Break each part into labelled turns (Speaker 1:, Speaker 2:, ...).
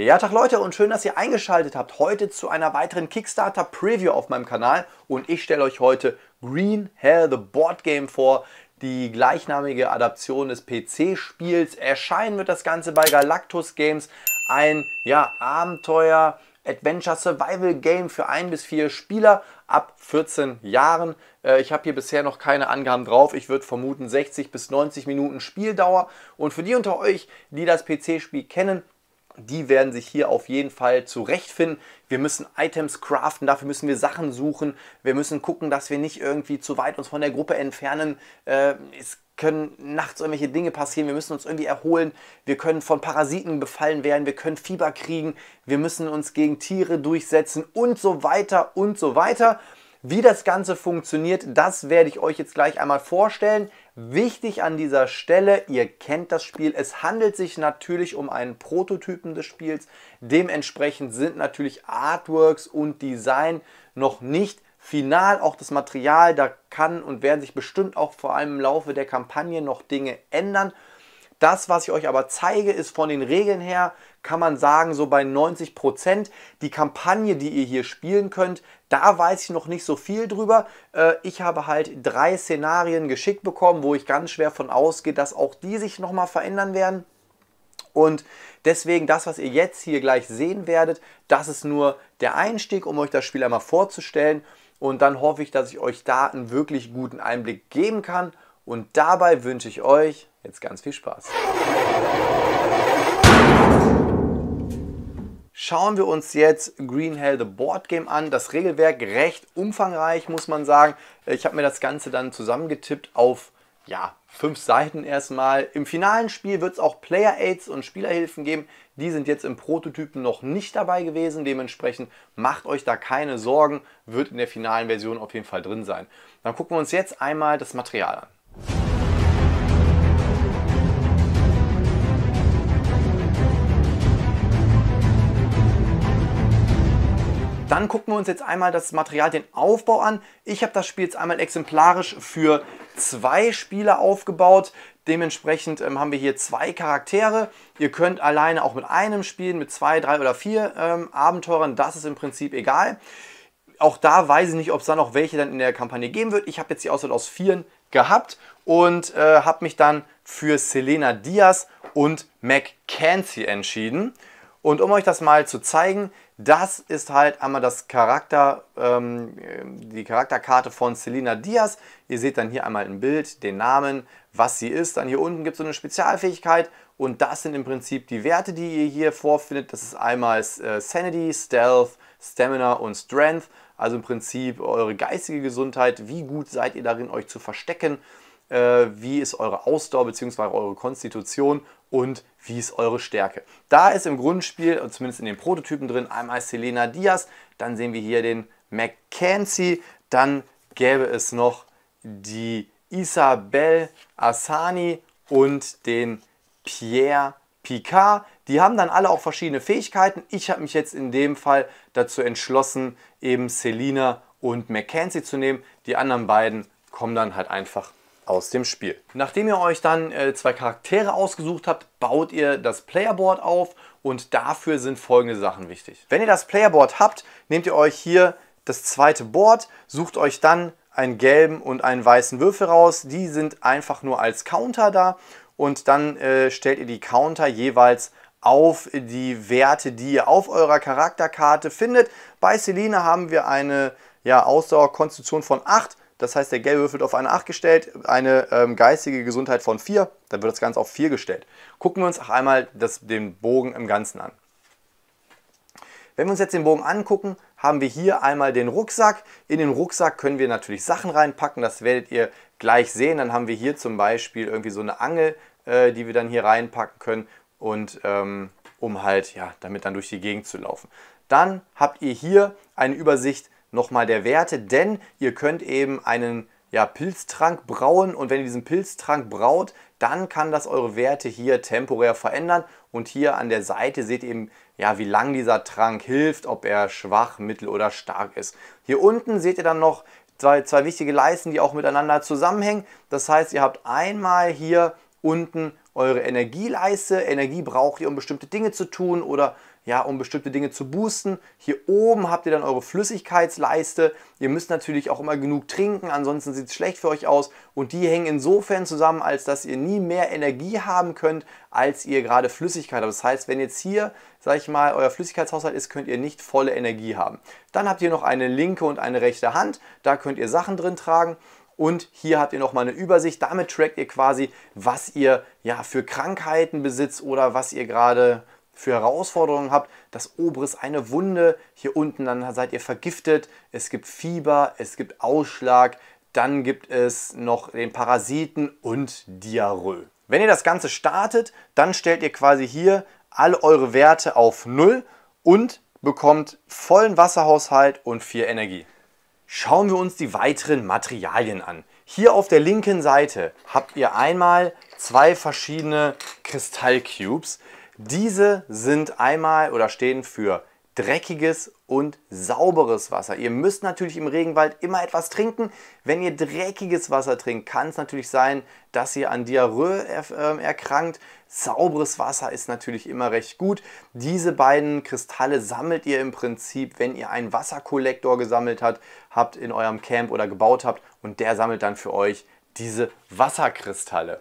Speaker 1: Ja, Tag Leute und schön, dass ihr eingeschaltet habt. Heute zu einer weiteren Kickstarter Preview auf meinem Kanal und ich stelle euch heute Green Hell the Board Game vor. Die gleichnamige Adaption des PC-Spiels erscheinen wird das Ganze bei Galactus Games. Ein ja, Abenteuer Adventure Survival Game für ein bis vier Spieler ab 14 Jahren. Äh, ich habe hier bisher noch keine Angaben drauf. Ich würde vermuten 60 bis 90 Minuten Spieldauer. Und für die unter euch, die das PC-Spiel kennen, die werden sich hier auf jeden Fall zurechtfinden. Wir müssen Items craften, dafür müssen wir Sachen suchen. Wir müssen gucken, dass wir nicht irgendwie zu weit uns von der Gruppe entfernen. Äh, es können nachts irgendwelche Dinge passieren, wir müssen uns irgendwie erholen, wir können von Parasiten befallen werden, wir können Fieber kriegen, wir müssen uns gegen Tiere durchsetzen und so weiter und so weiter. Wie das Ganze funktioniert, das werde ich euch jetzt gleich einmal vorstellen. Wichtig an dieser Stelle, ihr kennt das Spiel, es handelt sich natürlich um einen Prototypen des Spiels. Dementsprechend sind natürlich Artworks und Design noch nicht final, auch das Material, da kann und werden sich bestimmt auch vor allem im Laufe der Kampagne noch Dinge ändern. Das, was ich euch aber zeige, ist von den Regeln her, kann man sagen, so bei 90 Prozent. Die Kampagne, die ihr hier spielen könnt, da weiß ich noch nicht so viel drüber. Äh, ich habe halt drei Szenarien geschickt bekommen, wo ich ganz schwer von ausgehe, dass auch die sich nochmal verändern werden. Und deswegen das, was ihr jetzt hier gleich sehen werdet, das ist nur der Einstieg, um euch das Spiel einmal vorzustellen. Und dann hoffe ich, dass ich euch da einen wirklich guten Einblick geben kann und dabei wünsche ich euch jetzt ganz viel Spaß. Schauen wir uns jetzt Green Hell The Board Game an. Das Regelwerk recht umfangreich, muss man sagen. Ich habe mir das Ganze dann zusammengetippt auf ja, fünf Seiten erstmal. Im finalen Spiel wird es auch Player Aids und Spielerhilfen geben. Die sind jetzt im Prototypen noch nicht dabei gewesen. Dementsprechend macht euch da keine Sorgen. Wird in der finalen Version auf jeden Fall drin sein. Dann gucken wir uns jetzt einmal das Material an. dann gucken wir uns jetzt einmal das Material, den Aufbau an. Ich habe das Spiel jetzt einmal exemplarisch für zwei Spieler aufgebaut. Dementsprechend ähm, haben wir hier zwei Charaktere. Ihr könnt alleine auch mit einem spielen, mit zwei, drei oder vier ähm, Abenteurern. Das ist im Prinzip egal. Auch da weiß ich nicht, ob es dann noch welche dann in der Kampagne geben wird. Ich habe jetzt die Auswahl aus vieren gehabt und äh, habe mich dann für Selena Diaz und Mackenzie entschieden. Und um euch das mal zu zeigen, das ist halt einmal das Charakter, ähm, die Charakterkarte von Selina Diaz. Ihr seht dann hier einmal ein Bild den Namen, was sie ist. Dann hier unten gibt es so eine Spezialfähigkeit und das sind im Prinzip die Werte, die ihr hier vorfindet. Das ist einmal äh, Sanity, Stealth, Stamina und Strength. Also im Prinzip eure geistige Gesundheit, wie gut seid ihr darin, euch zu verstecken. Äh, wie ist eure Ausdauer bzw. eure Konstitution und wie ist eure Stärke. Da ist im Grundspiel, zumindest in den Prototypen drin, einmal Selena Diaz, dann sehen wir hier den Mackenzie, dann gäbe es noch die Isabel Asani und den Pierre Picard. Die haben dann alle auch verschiedene Fähigkeiten. Ich habe mich jetzt in dem Fall dazu entschlossen, eben Selina und Mackenzie zu nehmen. Die anderen beiden kommen dann halt einfach aus dem Spiel. Nachdem ihr euch dann äh, zwei Charaktere ausgesucht habt, baut ihr das Playerboard auf und dafür sind folgende Sachen wichtig. Wenn ihr das Playerboard habt, nehmt ihr euch hier das zweite Board, sucht euch dann einen gelben und einen weißen Würfel raus. Die sind einfach nur als Counter da und dann äh, stellt ihr die Counter jeweils auf die Werte, die ihr auf eurer Charakterkarte findet. Bei Selina haben wir eine ja, Ausdauerkonstitution von 8. Das heißt, der gelbe Würfel wird auf eine 8 gestellt, eine ähm, geistige Gesundheit von 4, dann wird das Ganze auf 4 gestellt. Gucken wir uns auch einmal das, den Bogen im Ganzen an. Wenn wir uns jetzt den Bogen angucken, haben wir hier einmal den Rucksack. In den Rucksack können wir natürlich Sachen reinpacken, das werdet ihr gleich sehen. Dann haben wir hier zum Beispiel irgendwie so eine Angel, äh, die wir dann hier reinpacken können und ähm, um halt, ja, damit dann durch die Gegend zu laufen. Dann habt ihr hier eine Übersicht, nochmal der Werte, denn ihr könnt eben einen ja, Pilztrank brauen und wenn ihr diesen Pilztrank braut, dann kann das eure Werte hier temporär verändern und hier an der Seite seht ihr eben, ja, wie lang dieser Trank hilft, ob er schwach, mittel oder stark ist. Hier unten seht ihr dann noch zwei, zwei wichtige Leisten, die auch miteinander zusammenhängen. Das heißt, ihr habt einmal hier unten eure Energieleiste. Energie braucht ihr, um bestimmte Dinge zu tun oder ja, um bestimmte Dinge zu boosten. Hier oben habt ihr dann eure Flüssigkeitsleiste. Ihr müsst natürlich auch immer genug trinken, ansonsten sieht es schlecht für euch aus. Und die hängen insofern zusammen, als dass ihr nie mehr Energie haben könnt, als ihr gerade Flüssigkeit habt. Das heißt, wenn jetzt hier, sag ich mal, euer Flüssigkeitshaushalt ist, könnt ihr nicht volle Energie haben. Dann habt ihr noch eine linke und eine rechte Hand. Da könnt ihr Sachen drin tragen. Und hier habt ihr nochmal eine Übersicht. Damit trackt ihr quasi, was ihr ja für Krankheiten besitzt oder was ihr gerade für Herausforderungen habt. Das obere ist eine Wunde, hier unten dann seid ihr vergiftet, es gibt Fieber, es gibt Ausschlag, dann gibt es noch den Parasiten und Diarrhoe. Wenn ihr das Ganze startet, dann stellt ihr quasi hier alle eure Werte auf null und bekommt vollen Wasserhaushalt und viel Energie. Schauen wir uns die weiteren Materialien an. Hier auf der linken Seite habt ihr einmal zwei verschiedene Kristallcubes. Diese sind einmal oder stehen für dreckiges und sauberes Wasser. Ihr müsst natürlich im Regenwald immer etwas trinken. Wenn ihr dreckiges Wasser trinkt, kann es natürlich sein, dass ihr an Diarrhoe ähm, erkrankt. Sauberes Wasser ist natürlich immer recht gut. Diese beiden Kristalle sammelt ihr im Prinzip, wenn ihr einen Wasserkollektor gesammelt habt, habt in eurem Camp oder gebaut habt und der sammelt dann für euch diese Wasserkristalle.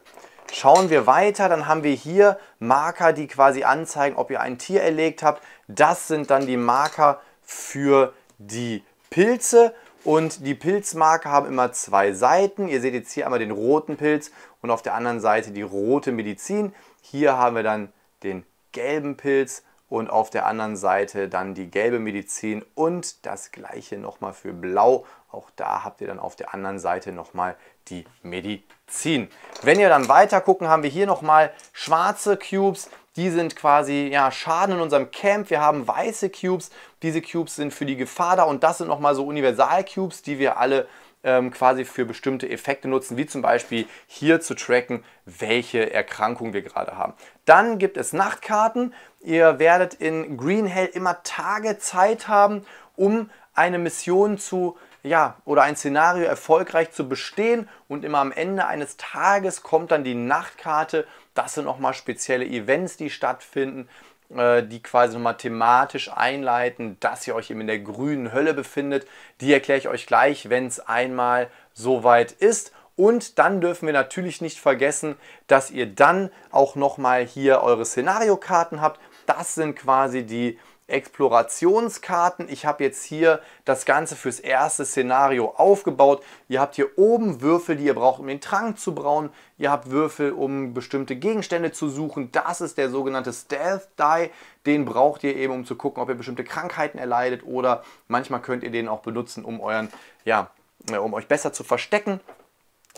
Speaker 1: Schauen wir weiter, dann haben wir hier Marker, die quasi anzeigen, ob ihr ein Tier erlegt habt. Das sind dann die Marker für die Pilze. Und die Pilzmarker haben immer zwei Seiten. Ihr seht jetzt hier einmal den roten Pilz und auf der anderen Seite die rote Medizin. Hier haben wir dann den gelben Pilz und auf der anderen Seite dann die gelbe Medizin und das gleiche nochmal für blau auch da habt ihr dann auf der anderen Seite nochmal die Medizin. Wenn ihr dann weiter gucken, haben wir hier nochmal schwarze Cubes. Die sind quasi ja, Schaden in unserem Camp. Wir haben weiße Cubes. Diese Cubes sind für die Gefahr da. Und das sind nochmal so Universal-Cubes, die wir alle ähm, quasi für bestimmte Effekte nutzen, wie zum Beispiel hier zu tracken, welche Erkrankung wir gerade haben. Dann gibt es Nachtkarten. Ihr werdet in Green Hell immer Tage Zeit haben, um eine Mission zu ja, oder ein Szenario erfolgreich zu bestehen und immer am Ende eines Tages kommt dann die Nachtkarte. Das sind nochmal spezielle Events, die stattfinden, äh, die quasi nochmal thematisch einleiten, dass ihr euch eben in der grünen Hölle befindet. Die erkläre ich euch gleich, wenn es einmal soweit ist. Und dann dürfen wir natürlich nicht vergessen, dass ihr dann auch nochmal hier eure Szenariokarten habt. Das sind quasi die Explorationskarten. Ich habe jetzt hier das Ganze fürs erste Szenario aufgebaut. Ihr habt hier oben Würfel, die ihr braucht, um den Trank zu brauen. Ihr habt Würfel, um bestimmte Gegenstände zu suchen. Das ist der sogenannte Stealth Die. Den braucht ihr eben, um zu gucken, ob ihr bestimmte Krankheiten erleidet oder manchmal könnt ihr den auch benutzen, um euren, ja, äh, um euch besser zu verstecken.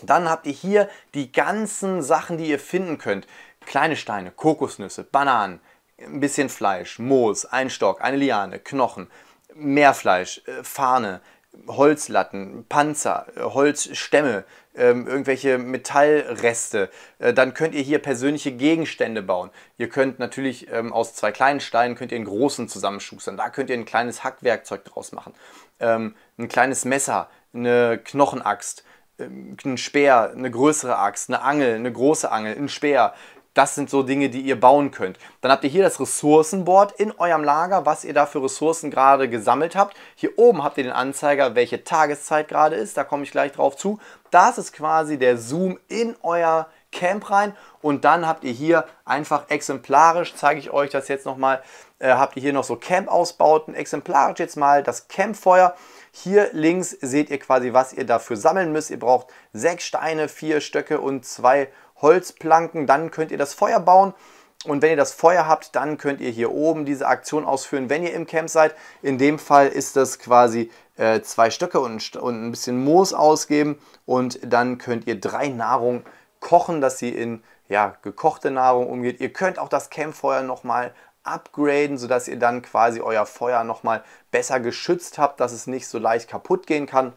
Speaker 1: Dann habt ihr hier die ganzen Sachen, die ihr finden könnt. Kleine Steine, Kokosnüsse, Bananen, ein bisschen Fleisch, Moos, ein Stock, eine Liane, Knochen, mehr Fleisch, äh, Fahne, Holzlatten, Panzer, äh, Holzstämme, ähm, irgendwelche Metallreste. Äh, dann könnt ihr hier persönliche Gegenstände bauen. Ihr könnt natürlich ähm, aus zwei kleinen Steinen könnt ihr einen großen zusammenschustern. Da könnt ihr ein kleines Hackwerkzeug draus machen. Ähm, ein kleines Messer, eine Knochenaxt, ein Speer, eine größere Axt, eine Angel, eine große Angel, ein Speer. Das sind so Dinge, die ihr bauen könnt. Dann habt ihr hier das Ressourcenboard in eurem Lager, was ihr da für Ressourcen gerade gesammelt habt. Hier oben habt ihr den Anzeiger, welche Tageszeit gerade ist. Da komme ich gleich drauf zu. Das ist quasi der Zoom in euer Camp rein und dann habt ihr hier einfach exemplarisch, zeige ich euch das jetzt nochmal, äh, habt ihr hier noch so Camp-Ausbauten, exemplarisch jetzt mal das Campfeuer. Hier links seht ihr quasi, was ihr dafür sammeln müsst. Ihr braucht sechs Steine, vier Stöcke und zwei Holzplanken, dann könnt ihr das Feuer bauen. Und wenn ihr das Feuer habt, dann könnt ihr hier oben diese Aktion ausführen, wenn ihr im Camp seid. In dem Fall ist das quasi äh, zwei Stöcke und, und, ein bisschen Moos ausgeben. Und dann könnt ihr drei Nahrung kochen, dass sie in ja, gekochte Nahrung umgeht. Ihr könnt auch das Campfeuer nochmal upgraden, sodass ihr dann quasi euer Feuer nochmal besser geschützt habt, dass es nicht so leicht kaputt gehen kann.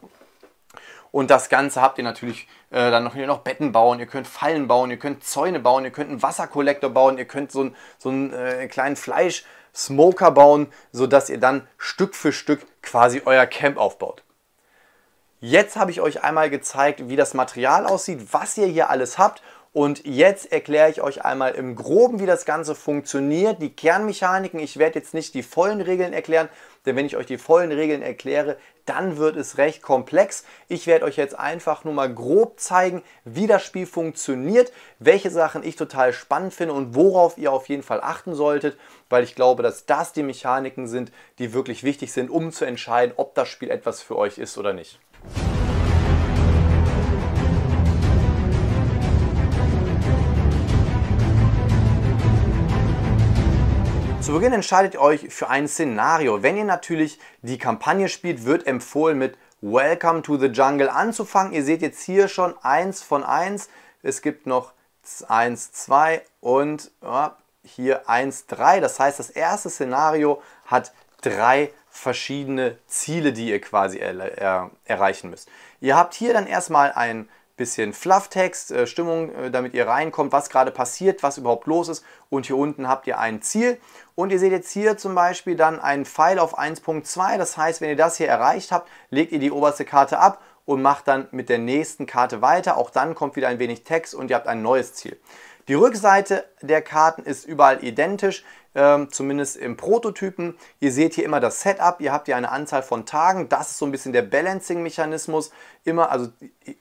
Speaker 1: Und das Ganze habt ihr natürlich äh, dann noch, ihr noch Betten bauen, ihr könnt Fallen bauen, ihr könnt Zäune bauen, ihr könnt einen Wasserkollektor bauen, ihr könnt so einen, so einen äh, kleinen Fleischsmoker bauen, sodass ihr dann Stück für Stück quasi euer Camp aufbaut. Jetzt habe ich euch einmal gezeigt, wie das Material aussieht, was ihr hier alles habt und jetzt erkläre ich euch einmal im Groben, wie das Ganze funktioniert, die Kernmechaniken. Ich werde jetzt nicht die vollen Regeln erklären, denn wenn ich euch die vollen Regeln erkläre, dann wird es recht komplex. Ich werde euch jetzt einfach nur mal grob zeigen, wie das Spiel funktioniert, welche Sachen ich total spannend finde und worauf ihr auf jeden Fall achten solltet, weil ich glaube, dass das die Mechaniken sind, die wirklich wichtig sind, um zu entscheiden, ob das Spiel etwas für euch ist oder nicht. Zu Beginn entscheidet ihr euch für ein Szenario. Wenn ihr natürlich die Kampagne spielt, wird empfohlen mit Welcome to the Jungle anzufangen. Ihr seht jetzt hier schon eins von eins. Es gibt noch eins zwei und ja, hier 1,3. Das heißt, das erste Szenario hat drei verschiedene Ziele, die ihr quasi er er erreichen müsst. Ihr habt hier dann erstmal ein bisschen Flufftext, äh, Stimmung, äh, damit ihr reinkommt, was gerade passiert, was überhaupt los ist. Und hier unten habt ihr ein Ziel. Und ihr seht jetzt hier zum Beispiel dann einen Pfeil auf 1.2. Das heißt, wenn ihr das hier erreicht habt, legt ihr die oberste Karte ab und macht dann mit der nächsten Karte weiter. Auch dann kommt wieder ein wenig Text und ihr habt ein neues Ziel. Die Rückseite der Karten ist überall identisch, ähm, zumindest im Prototypen. Ihr seht hier immer das Setup, ihr habt hier eine Anzahl von Tagen. Das ist so ein bisschen der Balancing-Mechanismus. Immer, also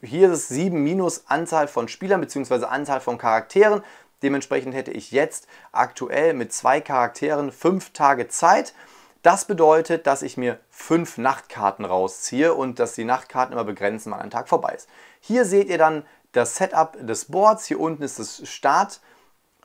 Speaker 1: hier ist es 7 minus Anzahl von Spielern bzw. Anzahl von Charakteren. Dementsprechend hätte ich jetzt aktuell mit zwei Charakteren fünf Tage Zeit. Das bedeutet, dass ich mir fünf Nachtkarten rausziehe und dass die Nachtkarten immer begrenzen, wann ein Tag vorbei ist. Hier seht ihr dann das Setup des Boards. Hier unten ist das Start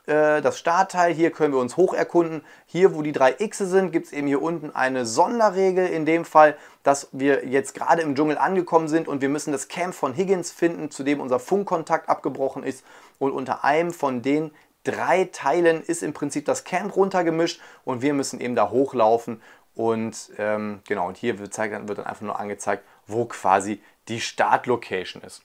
Speaker 1: äh, das Startteil. Hier können wir uns hoch erkunden. Hier, wo die drei X sind, gibt es eben hier unten eine Sonderregel in dem Fall, dass wir jetzt gerade im Dschungel angekommen sind und wir müssen das Camp von Higgins finden, zu dem unser Funkkontakt abgebrochen ist. Und unter einem von den drei Teilen ist im Prinzip das Camp runtergemischt und wir müssen eben da hochlaufen. Und ähm, genau, und hier wird, zeigt, wird dann einfach nur angezeigt, wo quasi die Startlocation ist.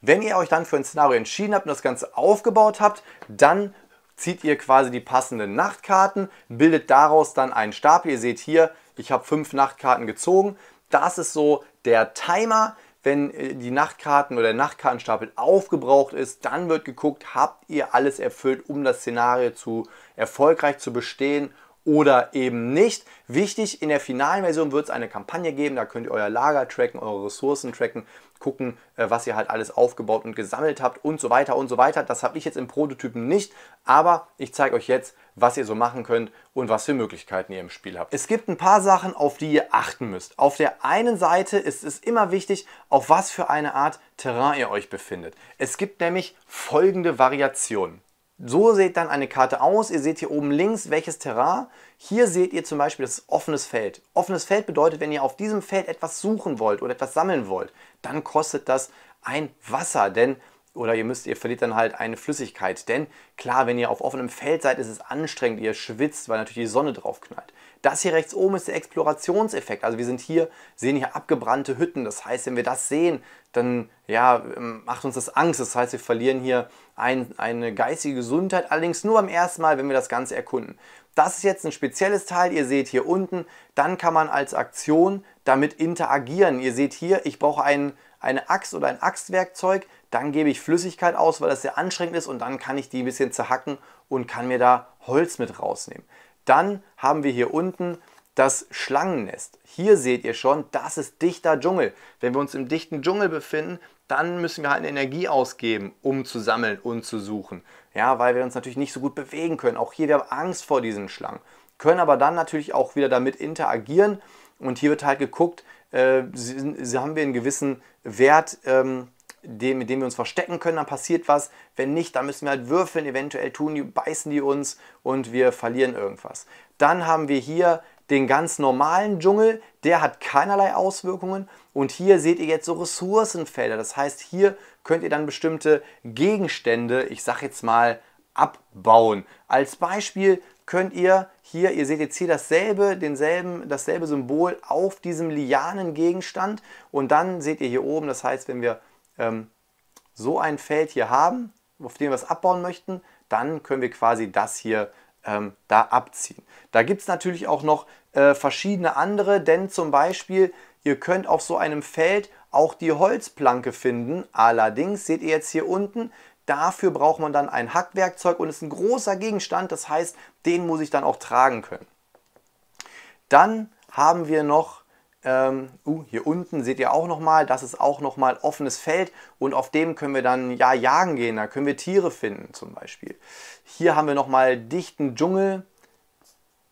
Speaker 1: Wenn ihr euch dann für ein Szenario entschieden habt und das Ganze aufgebaut habt, dann zieht ihr quasi die passenden Nachtkarten, bildet daraus dann einen Stapel. Ihr seht hier, ich habe fünf Nachtkarten gezogen. Das ist so der Timer. Wenn äh, die Nachtkarten oder der Nachtkartenstapel aufgebraucht ist, dann wird geguckt, habt ihr alles erfüllt, um das Szenario zu erfolgreich zu bestehen oder eben nicht. Wichtig, in der finalen Version wird es eine Kampagne geben, da könnt ihr euer Lager tracken, eure Ressourcen tracken gucken, äh, was ihr halt alles aufgebaut und gesammelt habt und so weiter und so weiter. Das habe ich jetzt im Prototypen nicht, aber ich zeige euch jetzt, was ihr so machen könnt und was für Möglichkeiten ihr im Spiel habt. Es gibt ein paar Sachen, auf die ihr achten müsst. Auf der einen Seite ist es immer wichtig, auf was für eine Art Terrain ihr euch befindet. Es gibt nämlich folgende Variationen. So sieht dann eine Karte aus. Ihr seht hier oben links, welches Terrain hier seht ihr zum Beispiel das offenes Feld. Offenes Feld bedeutet, wenn ihr auf diesem Feld etwas suchen wollt oder etwas sammeln wollt, dann kostet das ein Wasser, denn oder ihr müsst, ihr verliert dann halt eine Flüssigkeit. Denn klar, wenn ihr auf offenem Feld seid, ist es anstrengend, ihr schwitzt, weil natürlich die Sonne drauf knallt. Das hier rechts oben ist der Explorationseffekt. Also wir sind hier, sehen hier abgebrannte Hütten. Das heißt, wenn wir das sehen, dann ja, macht uns das Angst. Das heißt, wir verlieren hier ein, eine geistige Gesundheit. Allerdings nur beim ersten Mal, wenn wir das Ganze erkunden. Das ist jetzt ein spezielles Teil, ihr seht hier unten, dann kann man als Aktion damit interagieren. Ihr seht hier, ich brauche einen, eine Axt oder ein Axtwerkzeug, dann gebe ich Flüssigkeit aus, weil das sehr anstrengend ist und dann kann ich die ein bisschen zerhacken und kann mir da Holz mit rausnehmen. Dann haben wir hier unten das Schlangennest. Hier seht ihr schon, das ist dichter Dschungel. Wenn wir uns im dichten Dschungel befinden, dann müssen wir halt eine Energie ausgeben, um zu sammeln und zu suchen ja, weil wir uns natürlich nicht so gut bewegen können. Auch hier, wir haben Angst vor diesen Schlangen, können aber dann natürlich auch wieder damit interagieren und hier wird halt geguckt, äh, haben wir einen gewissen Wert, ähm, dem, mit dem wir uns verstecken können, dann passiert was. Wenn nicht, dann müssen wir halt würfeln, eventuell tun die, beißen die uns und wir verlieren irgendwas. Dann haben wir hier den ganz normalen Dschungel, der hat keinerlei Auswirkungen. Und hier seht ihr jetzt so Ressourcenfelder. Das heißt, hier könnt ihr dann bestimmte Gegenstände, ich sag jetzt mal, abbauen. Als Beispiel könnt ihr hier, ihr seht jetzt hier dasselbe, denselben, dasselbe Symbol auf diesem Lianengegenstand und dann seht ihr hier oben, das heißt, wenn wir ähm, so ein Feld hier haben, auf dem wir es abbauen möchten, dann können wir quasi das hier ähm, da abziehen. Da gibt es natürlich auch noch äh, verschiedene andere, denn zum Beispiel, ihr könnt auf so einem Feld auch die Holzplanke finden. Allerdings seht ihr jetzt hier unten, dafür braucht man dann ein Hackwerkzeug und ist ein großer Gegenstand. Das heißt, den muss ich dann auch tragen können. Dann haben wir noch ähm, uh, hier unten seht ihr auch nochmal, das ist auch nochmal offenes Feld und auf dem können wir dann ja jagen gehen, da können wir Tiere finden zum Beispiel. Hier haben wir nochmal dichten Dschungel,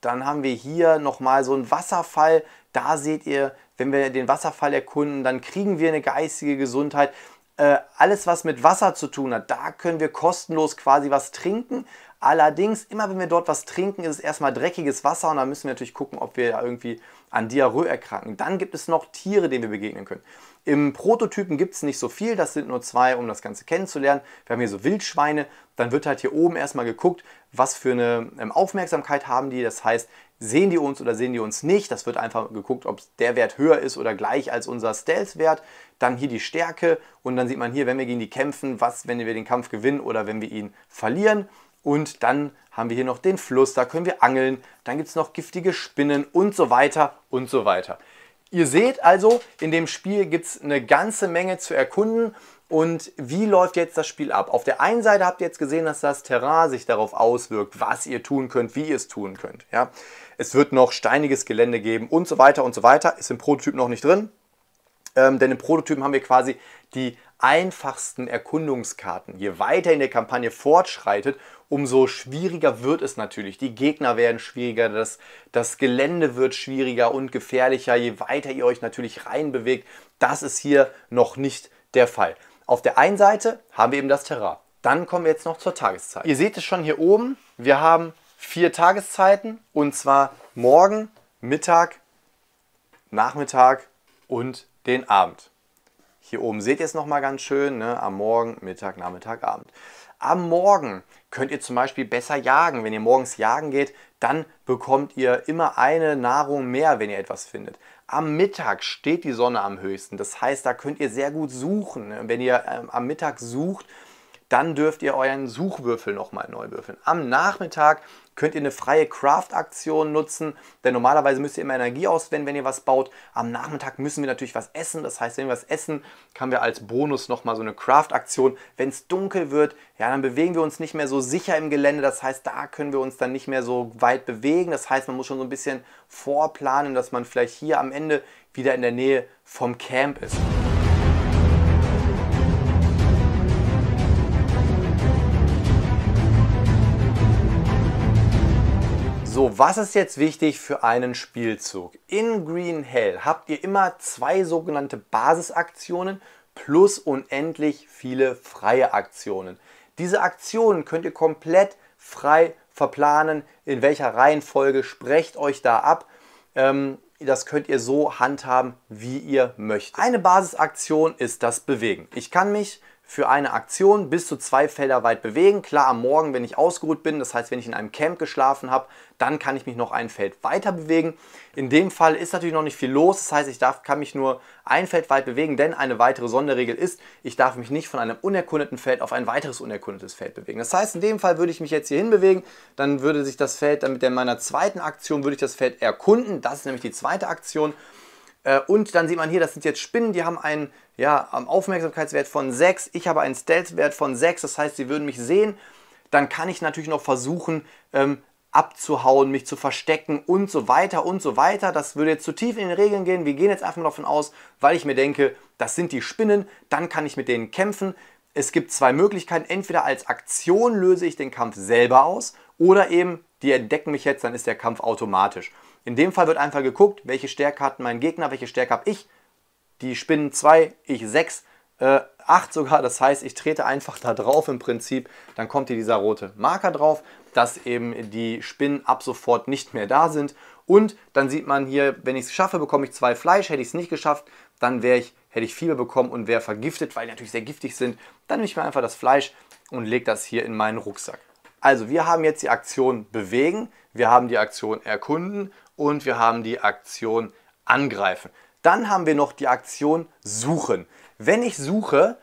Speaker 1: dann haben wir hier nochmal so einen Wasserfall, da seht ihr, wenn wir den Wasserfall erkunden, dann kriegen wir eine geistige Gesundheit. Äh, alles, was mit Wasser zu tun hat, da können wir kostenlos quasi was trinken. Allerdings, immer wenn wir dort was trinken, ist es erstmal dreckiges Wasser und dann müssen wir natürlich gucken, ob wir irgendwie an Diarrhoe erkranken. Dann gibt es noch Tiere, denen wir begegnen können. Im Prototypen gibt es nicht so viel, das sind nur zwei, um das Ganze kennenzulernen. Wir haben hier so Wildschweine, dann wird halt hier oben erstmal geguckt, was für eine ähm, Aufmerksamkeit haben die. Das heißt, sehen die uns oder sehen die uns nicht. Das wird einfach geguckt, ob der Wert höher ist oder gleich als unser Stealth-Wert. Dann hier die Stärke und dann sieht man hier, wenn wir gegen die kämpfen, was, wenn wir den Kampf gewinnen oder wenn wir ihn verlieren. Und dann haben wir hier noch den Fluss, da können wir angeln. Dann gibt es noch giftige Spinnen und so weiter und so weiter. Ihr seht also, in dem Spiel gibt es eine ganze Menge zu erkunden. Und wie läuft jetzt das Spiel ab? Auf der einen Seite habt ihr jetzt gesehen, dass das Terrain sich darauf auswirkt, was ihr tun könnt, wie ihr es tun könnt. Ja? es wird noch steiniges Gelände geben und so weiter und so weiter. Ist im Prototyp noch nicht drin, ähm, denn im Prototypen haben wir quasi die einfachsten Erkundungskarten. Je weiter in der Kampagne fortschreitet, umso schwieriger wird es natürlich. Die Gegner werden schwieriger, das, das Gelände wird schwieriger und gefährlicher, je weiter ihr euch natürlich reinbewegt. Das ist hier noch nicht der Fall. Auf der einen Seite haben wir eben das Terrain. Dann kommen wir jetzt noch zur Tageszeit. Ihr seht es schon hier oben, wir haben vier Tageszeiten und zwar morgen, Mittag, Nachmittag und den Abend. Hier oben seht ihr es nochmal ganz schön, ne? am Morgen, Mittag, Nachmittag, Abend. Am Morgen könnt ihr zum Beispiel besser jagen. Wenn ihr morgens jagen geht, dann bekommt ihr immer eine Nahrung mehr, wenn ihr etwas findet. Am Mittag steht die Sonne am höchsten. Das heißt, da könnt ihr sehr gut suchen. Ne? Wenn ihr ähm, am Mittag sucht, dann dürft ihr euren Suchwürfel nochmal neu würfeln. Am Nachmittag könnt ihr eine freie Craft-Aktion nutzen, denn normalerweise müsst ihr immer Energie auswenden, wenn ihr was baut. Am Nachmittag müssen wir natürlich was essen, das heißt, wenn wir was essen, haben wir als Bonus nochmal so eine Craft-Aktion. Wenn es dunkel wird, ja, dann bewegen wir uns nicht mehr so sicher im Gelände, das heißt, da können wir uns dann nicht mehr so weit bewegen. Das heißt, man muss schon so ein bisschen vorplanen, dass man vielleicht hier am Ende wieder in der Nähe vom Camp ist. So, was ist jetzt wichtig für einen Spielzug? In Green Hell habt ihr immer zwei sogenannte Basisaktionen plus unendlich viele freie Aktionen. Diese Aktionen könnt ihr komplett frei verplanen, in welcher Reihenfolge, sprecht euch da ab. Ähm, das könnt ihr so handhaben, wie ihr möchtet. Eine Basisaktion ist das Bewegen. Ich kann mich für eine Aktion bis zu zwei Felder weit bewegen. Klar, am Morgen, wenn ich ausgeruht bin, das heißt, wenn ich in einem Camp geschlafen habe, dann kann ich mich noch ein Feld weiter bewegen. In dem Fall ist natürlich noch nicht viel los, das heißt, ich darf, kann mich nur ein Feld weit bewegen, denn eine weitere Sonderregel ist, ich darf mich nicht von einem unerkundeten Feld auf ein weiteres unerkundetes Feld bewegen. Das heißt, in dem Fall würde ich mich jetzt hier hinbewegen, dann würde sich das Feld, dann mit meiner zweiten Aktion würde ich das Feld erkunden, das ist nämlich die zweite Aktion äh, und dann sieht man hier, das sind jetzt Spinnen, die haben einen ja, Aufmerksamkeitswert von 6. Ich habe einen Stealth-Wert von 6, das heißt, sie würden mich sehen. Dann kann ich natürlich noch versuchen, ähm, abzuhauen, mich zu verstecken und so weiter und so weiter. Das würde jetzt zu tief in den Regeln gehen. Wir gehen jetzt einfach mal davon aus, weil ich mir denke, das sind die Spinnen, dann kann ich mit denen kämpfen. Es gibt zwei Möglichkeiten. Entweder als Aktion löse ich den Kampf selber aus oder eben die entdecken mich jetzt, dann ist der Kampf automatisch. In dem Fall wird einfach geguckt, welche Stärke hat mein Gegner, welche Stärke habe ich. Die Spinnen 2, ich 6, äh, 8 sogar. Das heißt, ich trete einfach da drauf im Prinzip. Dann kommt hier dieser rote Marker drauf, dass eben die Spinnen ab sofort nicht mehr da sind. Und dann sieht man hier, wenn ich es schaffe, bekomme ich zwei Fleisch. Hätte ich es nicht geschafft, dann wäre ich, hätte ich Fieber bekommen und wäre vergiftet, weil die natürlich sehr giftig sind. Dann nehme ich mir einfach das Fleisch und lege das hier in meinen Rucksack. Also wir haben jetzt die Aktion bewegen, wir haben die Aktion erkunden und wir haben die Aktion Angreifen. Dann haben wir noch die Aktion Suchen. Wenn ich suche,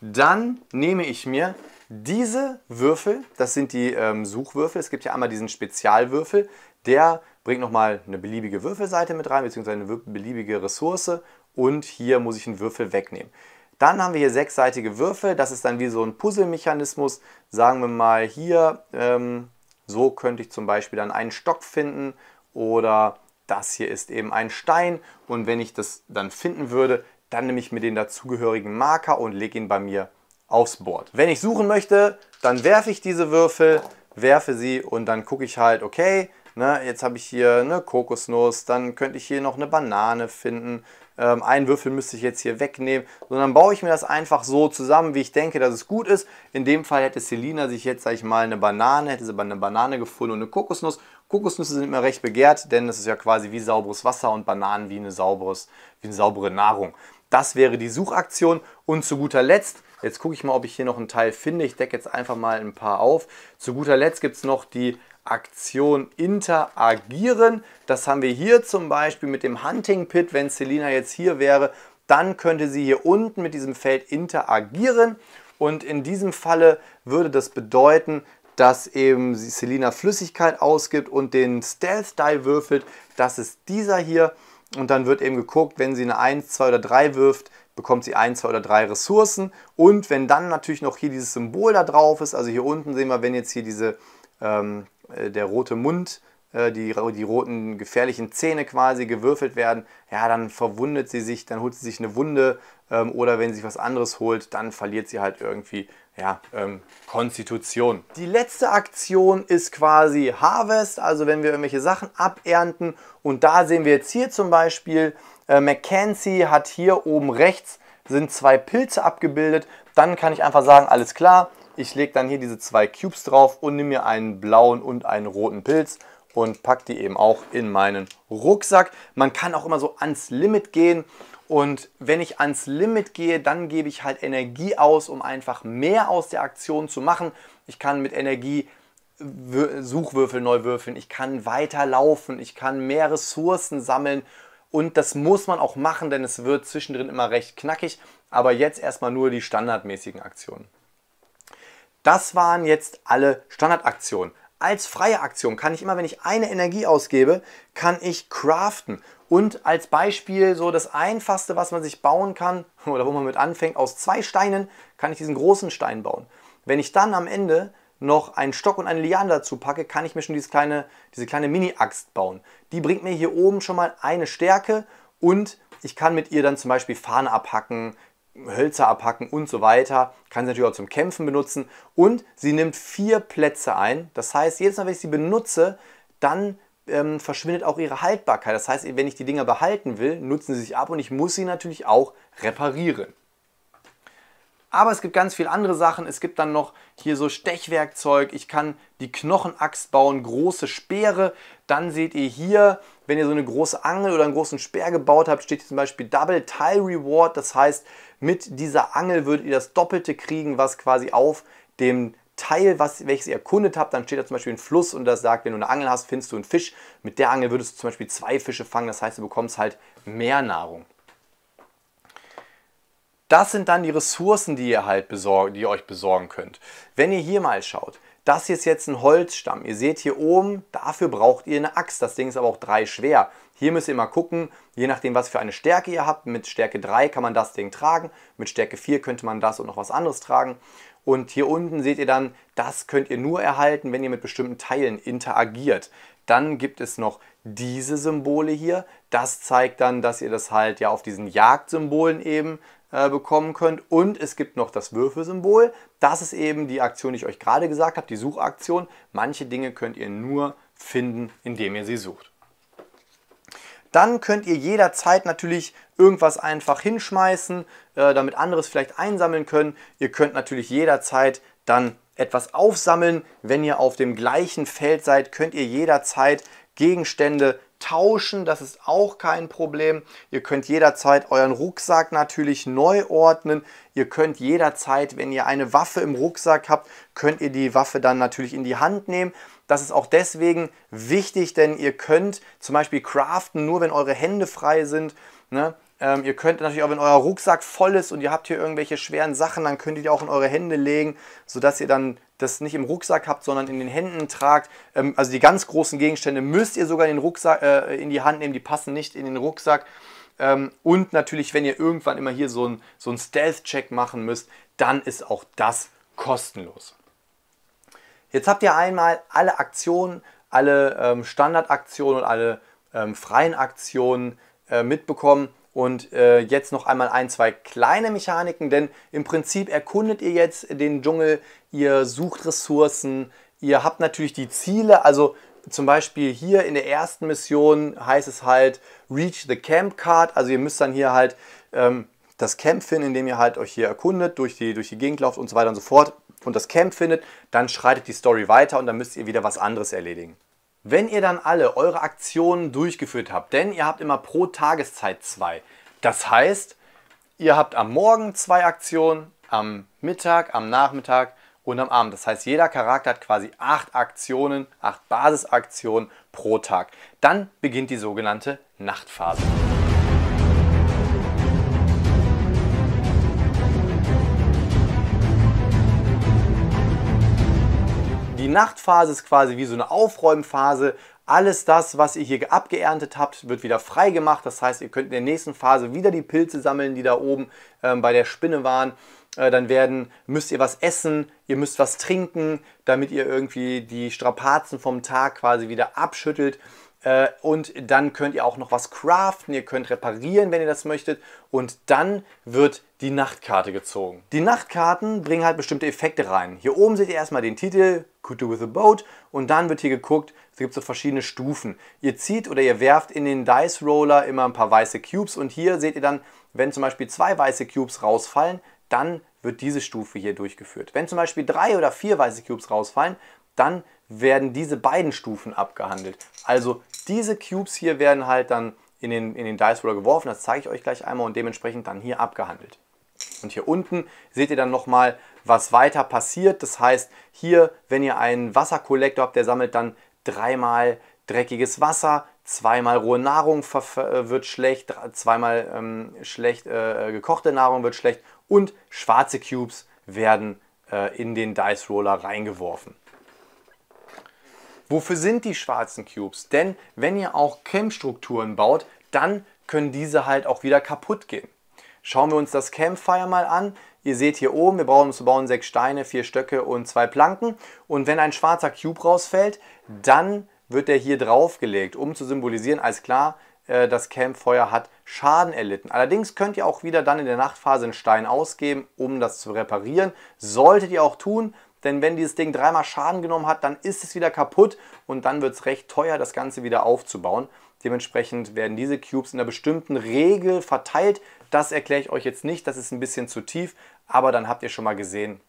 Speaker 1: dann nehme ich mir diese Würfel, das sind die ähm, Suchwürfel. Es gibt ja einmal diesen Spezialwürfel, der bringt nochmal eine beliebige Würfelseite mit rein, beziehungsweise eine beliebige Ressource. Und hier muss ich einen Würfel wegnehmen. Dann haben wir hier sechsseitige Würfel. Das ist dann wie so ein Puzzlemechanismus. Sagen wir mal hier, ähm, so könnte ich zum Beispiel dann einen Stock finden oder das hier ist eben ein Stein und wenn ich das dann finden würde, dann nehme ich mir den dazugehörigen Marker und lege ihn bei mir aufs Board. Wenn ich suchen möchte, dann werfe ich diese Würfel, werfe sie und dann gucke ich halt, okay, ne, jetzt habe ich hier eine Kokosnuss, dann könnte ich hier noch eine Banane finden, ähm, einen Würfel müsste ich jetzt hier wegnehmen, sondern baue ich mir das einfach so zusammen, wie ich denke, dass es gut ist. In dem Fall hätte Selina sich jetzt, sage ich mal, eine Banane, hätte sie eine Banane gefunden und eine Kokosnuss Kokosnüsse sind immer recht begehrt, denn es ist ja quasi wie sauberes Wasser und Bananen wie eine, sauberes, wie eine saubere Nahrung. Das wäre die Suchaktion. Und zu guter Letzt, jetzt gucke ich mal, ob ich hier noch einen Teil finde. Ich decke jetzt einfach mal ein paar auf. Zu guter Letzt gibt es noch die Aktion interagieren. Das haben wir hier zum Beispiel mit dem Hunting Pit. Wenn Selina jetzt hier wäre, dann könnte sie hier unten mit diesem Feld interagieren. Und in diesem Falle würde das bedeuten, dass eben Selina Flüssigkeit ausgibt und den Stealth Die würfelt. Das ist dieser hier. Und dann wird eben geguckt, wenn sie eine 1, 2 oder 3 wirft, bekommt sie 1, 2 oder 3 Ressourcen. Und wenn dann natürlich noch hier dieses Symbol da drauf ist, also hier unten sehen wir, wenn jetzt hier diese, ähm, äh, der rote Mund, äh, die, die roten gefährlichen Zähne quasi gewürfelt werden, ja, dann verwundet sie sich, dann holt sie sich eine Wunde ähm, oder wenn sie sich was anderes holt, dann verliert sie halt irgendwie ja, ähm, Konstitution. Die letzte Aktion ist quasi Harvest, also wenn wir irgendwelche Sachen abernten. Und da sehen wir jetzt hier zum Beispiel, äh, Mackenzie hat hier oben rechts sind zwei Pilze abgebildet. Dann kann ich einfach sagen, alles klar, ich lege dann hier diese zwei Cubes drauf und nehme mir einen blauen und einen roten Pilz und packe die eben auch in meinen Rucksack. Man kann auch immer so ans Limit gehen und wenn ich ans Limit gehe, dann gebe ich halt Energie aus, um einfach mehr aus der Aktion zu machen. Ich kann mit Energie Suchwürfel neu würfeln, ich kann weiterlaufen, ich kann mehr Ressourcen sammeln und das muss man auch machen, denn es wird zwischendrin immer recht knackig. Aber jetzt erstmal nur die standardmäßigen Aktionen. Das waren jetzt alle Standardaktionen als freie Aktion kann ich immer, wenn ich eine Energie ausgebe, kann ich craften. Und als Beispiel so das Einfachste, was man sich bauen kann, oder wo man mit anfängt, aus zwei Steinen kann ich diesen großen Stein bauen. Wenn ich dann am Ende noch einen Stock und eine Liane dazu packe, kann ich mir schon dieses kleine, diese kleine Mini-Axt bauen. Die bringt mir hier oben schon mal eine Stärke und ich kann mit ihr dann zum Beispiel Fahne abhacken, Hölzer abhacken und so weiter. Kann sie natürlich auch zum Kämpfen benutzen. Und sie nimmt vier Plätze ein. Das heißt, jedes Mal, wenn ich sie benutze, dann ähm, verschwindet auch ihre Haltbarkeit. Das heißt, wenn ich die Dinger behalten will, nutzen sie sich ab und ich muss sie natürlich auch reparieren. Aber es gibt ganz viele andere Sachen. Es gibt dann noch hier so Stechwerkzeug. Ich kann die Knochenaxt bauen, große Speere. Dann seht ihr hier, wenn ihr so eine große Angel oder einen großen Speer gebaut habt, steht hier zum Beispiel Double Tile Reward. Das heißt, mit dieser Angel würdet ihr das Doppelte kriegen, was quasi auf dem Teil, was, welches ihr erkundet habt, dann steht da zum Beispiel ein Fluss und das sagt, wenn du eine Angel hast, findest du einen Fisch. Mit der Angel würdest du zum Beispiel zwei Fische fangen, das heißt, du bekommst halt mehr Nahrung. Das sind dann die Ressourcen, die ihr halt besorgen, die ihr euch besorgen könnt. Wenn ihr hier mal schaut, das hier ist jetzt ein Holzstamm. Ihr seht hier oben, dafür braucht ihr eine Axt. Das Ding ist aber auch drei schwer. Hier müsst ihr mal gucken, je nachdem, was für eine Stärke ihr habt. Mit Stärke 3 kann man das Ding tragen, mit Stärke 4 könnte man das und noch was anderes tragen. Und hier unten seht ihr dann, das könnt ihr nur erhalten, wenn ihr mit bestimmten Teilen interagiert. Dann gibt es noch diese Symbole hier. Das zeigt dann, dass ihr das halt ja auf diesen Jagdsymbolen eben äh, bekommen könnt. Und es gibt noch das Würfelsymbol. Das ist eben die Aktion, die ich euch gerade gesagt habe, die Suchaktion. Manche Dinge könnt ihr nur finden, indem ihr sie sucht. Dann könnt ihr jederzeit natürlich irgendwas einfach hinschmeißen, äh, damit anderes vielleicht einsammeln können. Ihr könnt natürlich jederzeit dann etwas aufsammeln. Wenn ihr auf dem gleichen Feld seid, könnt ihr jederzeit Gegenstände tauschen, das ist auch kein Problem. Ihr könnt jederzeit euren Rucksack natürlich neu ordnen. Ihr könnt jederzeit, wenn ihr eine Waffe im Rucksack habt, könnt ihr die Waffe dann natürlich in die Hand nehmen. Das ist auch deswegen wichtig, denn ihr könnt zum Beispiel craften, nur wenn eure Hände frei sind. Ne? Ähm, ihr könnt natürlich auch, wenn euer Rucksack voll ist und ihr habt hier irgendwelche schweren Sachen, dann könnt ihr die auch in eure Hände legen, sodass ihr dann das nicht im Rucksack habt, sondern in den Händen tragt. Ähm, also die ganz großen Gegenstände müsst ihr sogar in, den Rucksack, äh, in die Hand nehmen, die passen nicht in den Rucksack. Ähm, und natürlich, wenn ihr irgendwann immer hier so einen so Stealth-Check machen müsst, dann ist auch das kostenlos. Jetzt habt ihr einmal alle Aktionen, alle ähm, Standardaktionen und alle freien Aktionen äh, mitbekommen und äh, jetzt noch einmal ein, zwei kleine Mechaniken, denn im Prinzip erkundet ihr jetzt den Dschungel, ihr sucht Ressourcen, ihr habt natürlich die Ziele, also zum Beispiel hier in der ersten Mission heißt es halt Reach the Camp Card. Also ihr müsst dann hier halt ähm, das Camp finden, indem ihr halt euch hier erkundet, durch die, durch die Gegend lauft und so weiter und so fort und das Camp findet. Dann schreitet die Story weiter und dann müsst ihr wieder was anderes erledigen. Wenn ihr dann alle eure Aktionen durchgeführt habt, denn ihr habt immer pro Tageszeit zwei. Das heißt, ihr habt am Morgen zwei Aktionen, am Mittag, am Nachmittag und am Abend. Das heißt, jeder Charakter hat quasi acht Aktionen, acht Basisaktionen pro Tag. Dann beginnt die sogenannte Nachtphase. Nachtphase ist quasi wie so eine Aufräumphase. Alles das, was ihr hier abgeerntet habt, wird wieder frei gemacht. Das heißt, ihr könnt in der nächsten Phase wieder die Pilze sammeln, die da oben ähm, bei der Spinne waren äh, dann werden, müsst ihr was essen, ihr müsst was trinken, damit ihr irgendwie die Strapazen vom Tag quasi wieder abschüttelt. Äh, und dann könnt ihr auch noch was craften, ihr könnt reparieren, wenn ihr das möchtet. Und dann wird die Nachtkarte gezogen. Die Nachtkarten bringen halt bestimmte Effekte rein. Hier oben seht ihr erstmal den Titel Could Do With A Boat und dann wird hier geguckt, es gibt so verschiedene Stufen. Ihr zieht oder ihr werft in den Dice Roller immer ein paar weiße Cubes und hier seht ihr dann, wenn zum Beispiel zwei weiße Cubes rausfallen, dann wird diese Stufe hier durchgeführt. Wenn zum Beispiel drei oder vier weiße Cubes rausfallen, dann werden diese beiden Stufen abgehandelt. Also diese Cubes hier werden halt dann in den, in den Dice Roller geworfen, das zeige ich euch gleich einmal und dementsprechend dann hier abgehandelt. Und hier unten seht ihr dann nochmal, was weiter passiert. Das heißt, hier, wenn ihr einen Wasserkollektor habt, der sammelt dann dreimal dreckiges Wasser, zweimal rohe Nahrung äh, wird schlecht, zweimal ähm, schlecht äh, äh, gekochte Nahrung wird schlecht und schwarze Cubes werden äh, in den Dice Roller reingeworfen. Wofür sind die schwarzen Cubes? Denn wenn ihr auch Cam-Strukturen baut, dann können diese halt auch wieder kaputt gehen. Schauen wir uns das Campfire mal an. Ihr seht hier oben, wir brauchen zu bauen sechs Steine, vier Stöcke und zwei Planken. Und wenn ein schwarzer Cube rausfällt, dann wird der hier draufgelegt, um zu symbolisieren, als klar, äh, das Campfeuer hat Schaden erlitten. Allerdings könnt ihr auch wieder dann in der Nachtphase einen Stein ausgeben, um das zu reparieren. Solltet ihr auch tun, denn wenn dieses Ding dreimal Schaden genommen hat, dann ist es wieder kaputt und dann wird es recht teuer, das Ganze wieder aufzubauen. Dementsprechend werden diese Cubes in einer bestimmten Regel verteilt. Das erkläre ich euch jetzt nicht, das ist ein bisschen zu tief, aber dann habt ihr schon mal gesehen,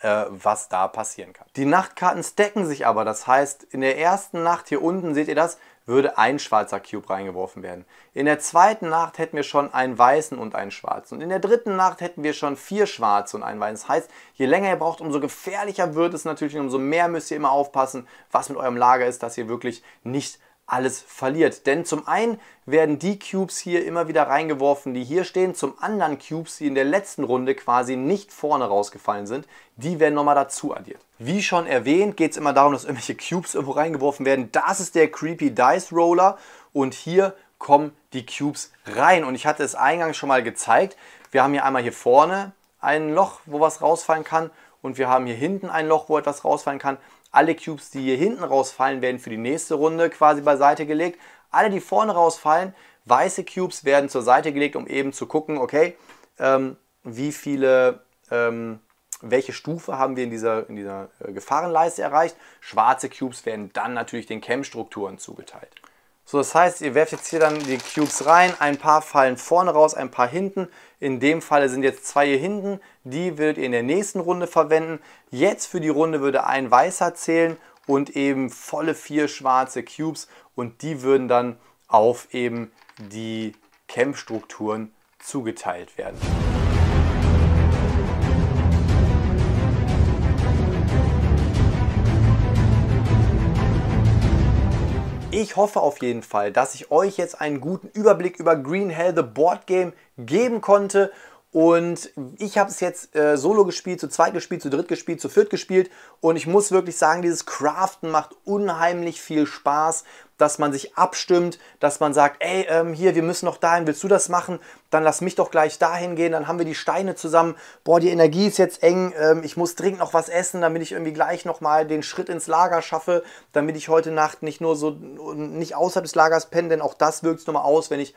Speaker 1: äh, was da passieren kann. Die Nachtkarten stacken sich aber, das heißt, in der ersten Nacht hier unten seht ihr das, würde ein schwarzer Cube reingeworfen werden. In der zweiten Nacht hätten wir schon einen weißen und einen schwarzen. Und in der dritten Nacht hätten wir schon vier schwarze und einen weißen. Das heißt, je länger ihr braucht, umso gefährlicher wird es natürlich und umso mehr müsst ihr immer aufpassen, was mit eurem Lager ist, dass ihr wirklich nicht alles verliert. Denn zum einen werden die Cubes hier immer wieder reingeworfen, die hier stehen. Zum anderen Cubes, die in der letzten Runde quasi nicht vorne rausgefallen sind, die werden nochmal dazu addiert. Wie schon erwähnt, geht es immer darum, dass irgendwelche Cubes irgendwo reingeworfen werden. Das ist der Creepy Dice Roller und hier kommen die Cubes rein. Und ich hatte es eingangs schon mal gezeigt. Wir haben hier einmal hier vorne ein Loch, wo was rausfallen kann und wir haben hier hinten ein Loch, wo etwas rausfallen kann. Alle Cubes, die hier hinten rausfallen, werden für die nächste Runde quasi beiseite gelegt. Alle, die vorne rausfallen, weiße Cubes werden zur Seite gelegt, um eben zu gucken, okay, ähm, wie viele, ähm, welche Stufe haben wir in dieser, in dieser äh, Gefahrenleiste erreicht. Schwarze Cubes werden dann natürlich den Cam-Strukturen zugeteilt. So, das heißt, ihr werft jetzt hier dann die Cubes rein, ein paar fallen vorne raus, ein paar hinten. In dem Falle sind jetzt zwei hier hinten, die werdet ihr in der nächsten Runde verwenden. Jetzt für die Runde würde ein weißer zählen und eben volle vier schwarze Cubes und die würden dann auf eben die camp zugeteilt werden. Ich hoffe auf jeden Fall, dass ich euch jetzt einen guten Überblick über Green Hell The Board Game geben konnte und ich habe es jetzt äh, solo gespielt, zu zweit gespielt, zu dritt gespielt, zu viert gespielt. Und ich muss wirklich sagen, dieses Craften macht unheimlich viel Spaß, dass man sich abstimmt, dass man sagt, ey, ähm, hier, wir müssen noch dahin, willst du das machen? Dann lass mich doch gleich dahin gehen, dann haben wir die Steine zusammen. Boah, die Energie ist jetzt eng, ähm, ich muss dringend noch was essen, damit ich irgendwie gleich nochmal den Schritt ins Lager schaffe, damit ich heute Nacht nicht nur so, nicht außerhalb des Lagers penne, denn auch das wirkt es nochmal aus, wenn ich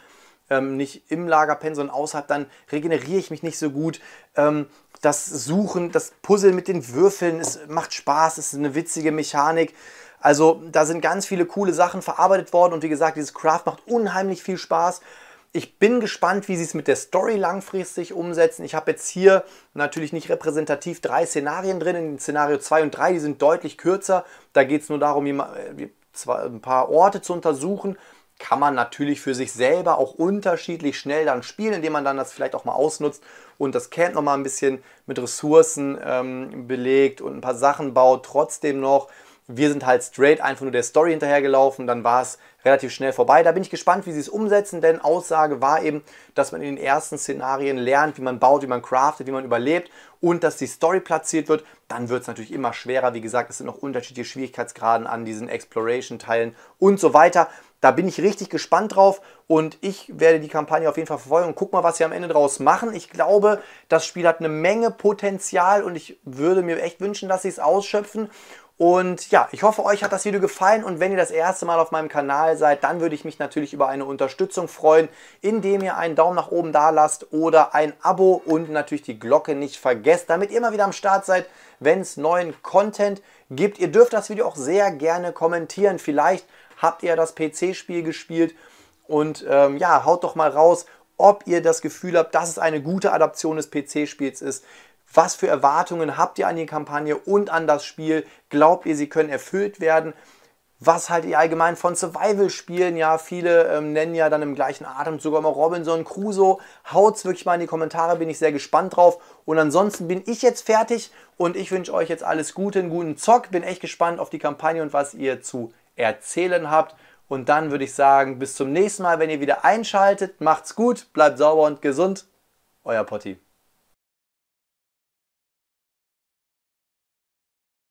Speaker 1: ähm, nicht im Lager penne, sondern außerhalb, dann regeneriere ich mich nicht so gut. Ähm, das Suchen, das Puzzle mit den Würfeln, es macht Spaß, es ist eine witzige Mechanik. Also da sind ganz viele coole Sachen verarbeitet worden und wie gesagt, dieses Craft macht unheimlich viel Spaß. Ich bin gespannt, wie sie es mit der Story langfristig umsetzen. Ich habe jetzt hier natürlich nicht repräsentativ drei Szenarien drin. In Szenario 2 und 3, die sind deutlich kürzer. Da geht es nur darum, äh, ein paar Orte zu untersuchen kann man natürlich für sich selber auch unterschiedlich schnell dann spielen, indem man dann das vielleicht auch mal ausnutzt und das Camp nochmal ein bisschen mit Ressourcen ähm, belegt und ein paar Sachen baut. Trotzdem noch, wir sind halt straight einfach nur der Story hinterhergelaufen, dann war es relativ schnell vorbei. Da bin ich gespannt, wie sie es umsetzen, denn Aussage war eben, dass man in den ersten Szenarien lernt, wie man baut, wie man craftet, wie man überlebt und dass die Story platziert wird. Dann wird es natürlich immer schwerer. Wie gesagt, es sind noch unterschiedliche Schwierigkeitsgraden an diesen Exploration-Teilen und so weiter. Da bin ich richtig gespannt drauf und ich werde die Kampagne auf jeden Fall verfolgen und guck mal, was sie am Ende draus machen. Ich glaube, das Spiel hat eine Menge Potenzial und ich würde mir echt wünschen, dass sie es ausschöpfen. Und ja, ich hoffe, euch hat das Video gefallen und wenn ihr das erste Mal auf meinem Kanal seid, dann würde ich mich natürlich über eine Unterstützung freuen, indem ihr einen Daumen nach oben da lasst oder ein Abo und natürlich die Glocke nicht vergesst, damit ihr immer wieder am Start seid, wenn es neuen Content gibt. Ihr dürft das Video auch sehr gerne kommentieren, vielleicht Habt ihr das PC-Spiel gespielt? Und ähm, ja, haut doch mal raus, ob ihr das Gefühl habt, dass es eine gute Adaption des PC-Spiels ist. Was für Erwartungen habt ihr an die Kampagne und an das Spiel? Glaubt ihr, sie können erfüllt werden? Was haltet ihr allgemein von Survival-Spielen? Ja, viele ähm, nennen ja dann im gleichen Atem sogar mal Robinson Crusoe. Haut's wirklich mal in die Kommentare, bin ich sehr gespannt drauf. Und ansonsten bin ich jetzt fertig und ich wünsche euch jetzt alles Gute, einen guten Zock. Bin echt gespannt auf die Kampagne und was ihr zu erzählen habt. Und dann würde ich sagen, bis zum nächsten Mal, wenn ihr wieder einschaltet. Macht's gut, bleibt sauber und gesund. Euer Potti.